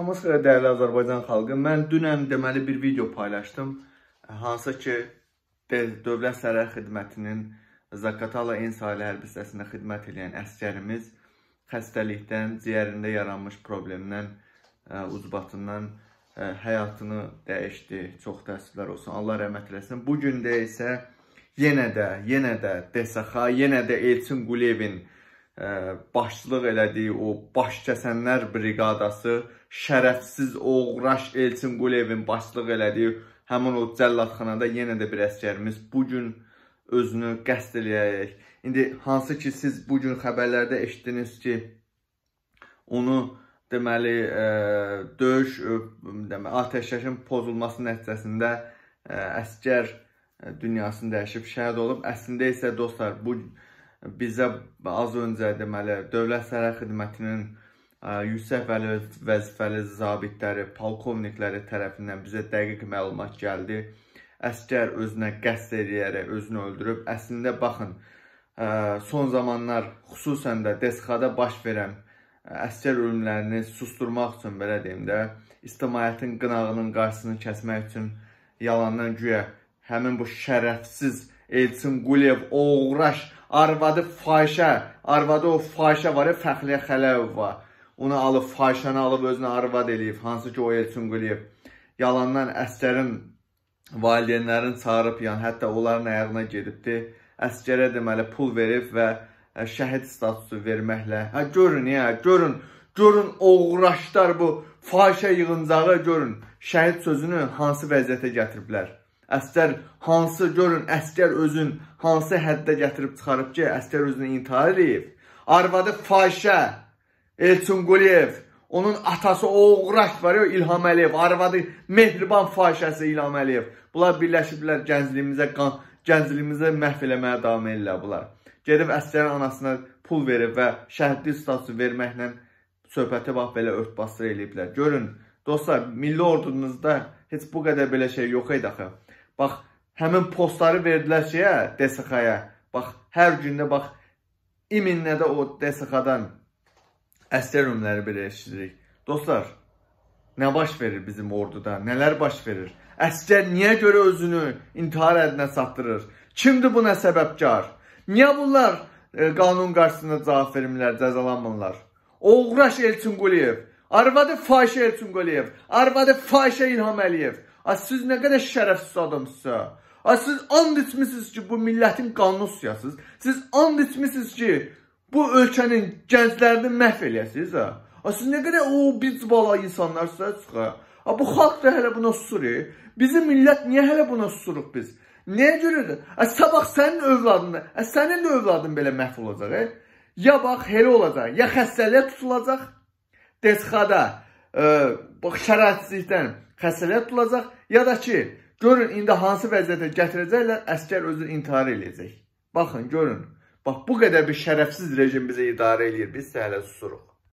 Namaskar dəyərli Azərbaycan xalqı, mən dünən deməli bir video paylaşdım, hansı ki, Dövlət Sərər Xidmətinin Zakatala İnsali Hərbi hissəsində xidmət edən əskərimiz xəstəlikdən, ciyərində yaranmış problemdən, e, ucbatından e, həyatını dəyişdi. Çox təəssüflər olsun, Allah rəhmət eləsin. Bugün də isə yenə də, yenə də DSX, yenə də Elçin Quliyevin xəstəliyi, başçılıq elədiyi o baş kəsənlər briqadası şərəfsiz oğraş Elçin Quliyevin başçılıq elədiyi həmin o cəlladxanada yenə də bir əskərimiz bu gün özünü qəsd eləyərək. İndi hansı ki siz bu gün xəbərlərdə eşitdiniz ki, onu deməli ə, döyüş deməli atəşkəsin pozulması nəticəsində ə, əskər dünyasını dəyişib şəhid olub. Əslində isə dostlar bu bizə az öncə deməli Dövlət Sərhəd Xidmətinin ə, yüksək vəzifəli zabitləri, polkovnikləri tərəfindən bizə dəqiq məlumat gəldi. Əskər özünə qəsd edərək özünü öldürüb. Əslində baxın, ə, son zamanlar xüsusən də DSX-da baş verən əskər ölümlərini susturmaq üçün belə deyim də, ictimaiyyətin qınağının qarşısını kəsmək üçün yalandan güya həmin bu şərəfsiz Elçin Quliyev, Oğraş, arvadı fahişə, arvadı o fahişə var ya, Fəxriyə Xələvova. Onu alıb, fahişəni alıb özünə arvad eləyib, hansı ki o Elçin Quliyev. Yalandan əsgərin valideynlərin çağırıb, yəni hətta onların ayağına gedibdi. Əsgərə deməli pul verib və e, şəhid statusu verməklə. Hə görün ya, görün. Görün oğraşlar bu fahişə yığıncağı görün. Şəhid sözünü hansı vəziyyətə gətiriblər? Əsgər hansı görün, əsgər özün hansı həddə gətirib çıxarıb ki, əsgər özünü intihar edib. Arvadı fahişə Elçin Quliyev, onun atası Oğraş var ya, İlham Əliyev, arvadı Mehriban fahişəsi İlham Əliyev. Bunlar birləşiblər gəncliyimizə, gəncliyimizə məhv eləməyə davam edirlər bunlar. Gedib əsgərin anasına pul verib və şəhidli statusu verməklə söhbəti bax belə örtbasdır eləyiblər. Görün, dostlar, milli ordumuzda heç bu qədər belə şey yox idi axı. Bax, həmin postları verdilər şeyə, DSX-aya. Bax, hər gündə bax, iminlə də o DSX-dan əsrümləri belə eşidirik. Dostlar, nə baş verir bizim orduda, nələr baş verir? Əskər niyə görə özünü intihar ədinə satdırır? Kimdir buna səbəbkar? Niyə bunlar e, qanun qarşısında cavab vermirlər, cəzalanmırlar? Oğraş Elçin Quliyev, arvadı fahişə Elçin Quliyev, arvadı fahişə İlham Əliyev, A siz nə qədər şərəfsiz adamsınız. Hə? A siz and içmisiniz ki, bu millətin qanunusiyasınız. Siz and içmisiniz ki, bu ölkənin gənclərini məhv eləyəsiniz. Ha? Hə? A siz nə qədər o biz bala insanlarsınız çıxı. Hə? A bu xalq da hələ buna susur. E. Bizim millət niyə hələ buna susuruq biz? Nəyə görədir? A sabah sənin övladın, a sənin də övladın belə məhv olacaq. E? Ya bax elə olacaq, ya xəstəliyə tutulacaq, desxada, bax, şərətsizlikdən xəsarət tutulacaq, ya da ki, görün, indi hansı vəziyyətə gətirəcəklər, əskər özünü intihar edəcək. Baxın, görün, bax, bu qədər bir şərəfsiz rejim bizi idarə edir, biz səhələ susuruq.